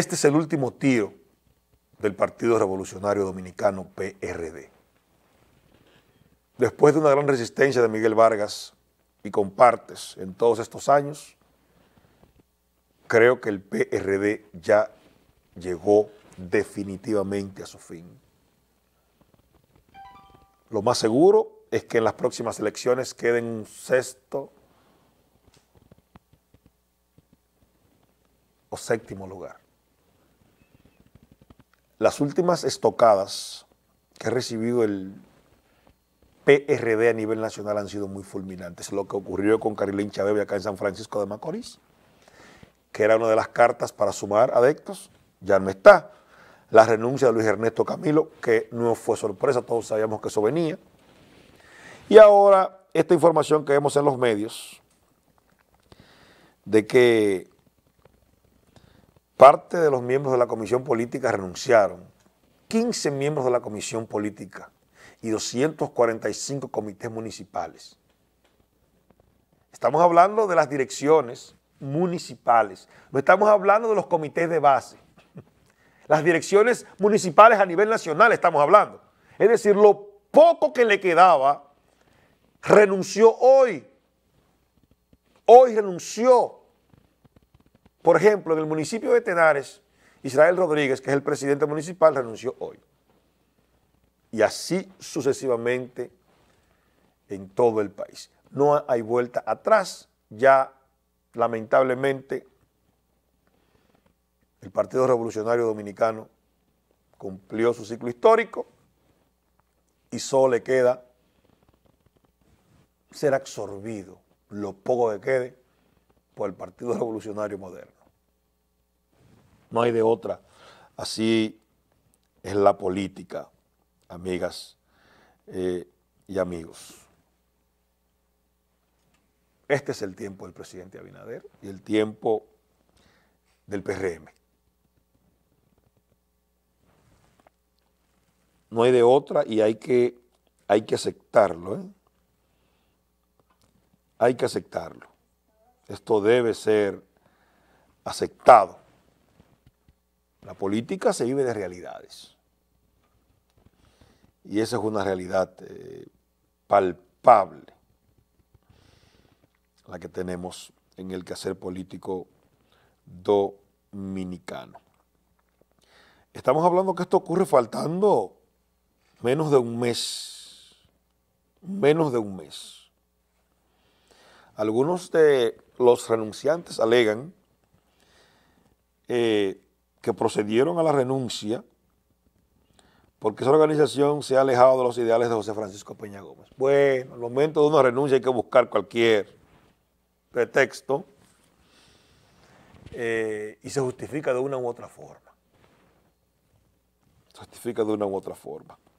Este es el último tiro del Partido Revolucionario Dominicano PRD. Después de una gran resistencia de Miguel Vargas y compartes en todos estos años, creo que el PRD ya llegó definitivamente a su fin. Lo más seguro es que en las próximas elecciones queden un sexto o séptimo lugar. Las últimas estocadas que ha recibido el PRD a nivel nacional han sido muy fulminantes. Lo que ocurrió con Carilín Chávez acá en San Francisco de Macorís, que era una de las cartas para sumar adeptos, ya no está. La renuncia de Luis Ernesto Camilo, que no fue sorpresa, todos sabíamos que eso venía. Y ahora esta información que vemos en los medios de que Parte de los miembros de la comisión política renunciaron. 15 miembros de la comisión política y 245 comités municipales. Estamos hablando de las direcciones municipales, no estamos hablando de los comités de base. Las direcciones municipales a nivel nacional estamos hablando. Es decir, lo poco que le quedaba renunció hoy. Hoy renunció por ejemplo, en el municipio de Tenares, Israel Rodríguez, que es el presidente municipal, renunció hoy. Y así sucesivamente en todo el país. No hay vuelta atrás, ya lamentablemente el Partido Revolucionario Dominicano cumplió su ciclo histórico y solo le queda ser absorbido, lo poco que quede, por el Partido Revolucionario Moderno. No hay de otra. Así es la política, amigas eh, y amigos. Este es el tiempo del presidente Abinader y el tiempo del PRM. No hay de otra y hay que, hay que aceptarlo. ¿eh? Hay que aceptarlo. Esto debe ser aceptado. La política se vive de realidades. Y esa es una realidad eh, palpable, la que tenemos en el quehacer político dominicano. Estamos hablando que esto ocurre faltando menos de un mes, menos de un mes. Algunos de los renunciantes alegan eh, que procedieron a la renuncia porque esa organización se ha alejado de los ideales de José Francisco Peña Gómez. Bueno, el momento de una renuncia hay que buscar cualquier pretexto eh, y se justifica de una u otra forma. Se justifica de una u otra forma.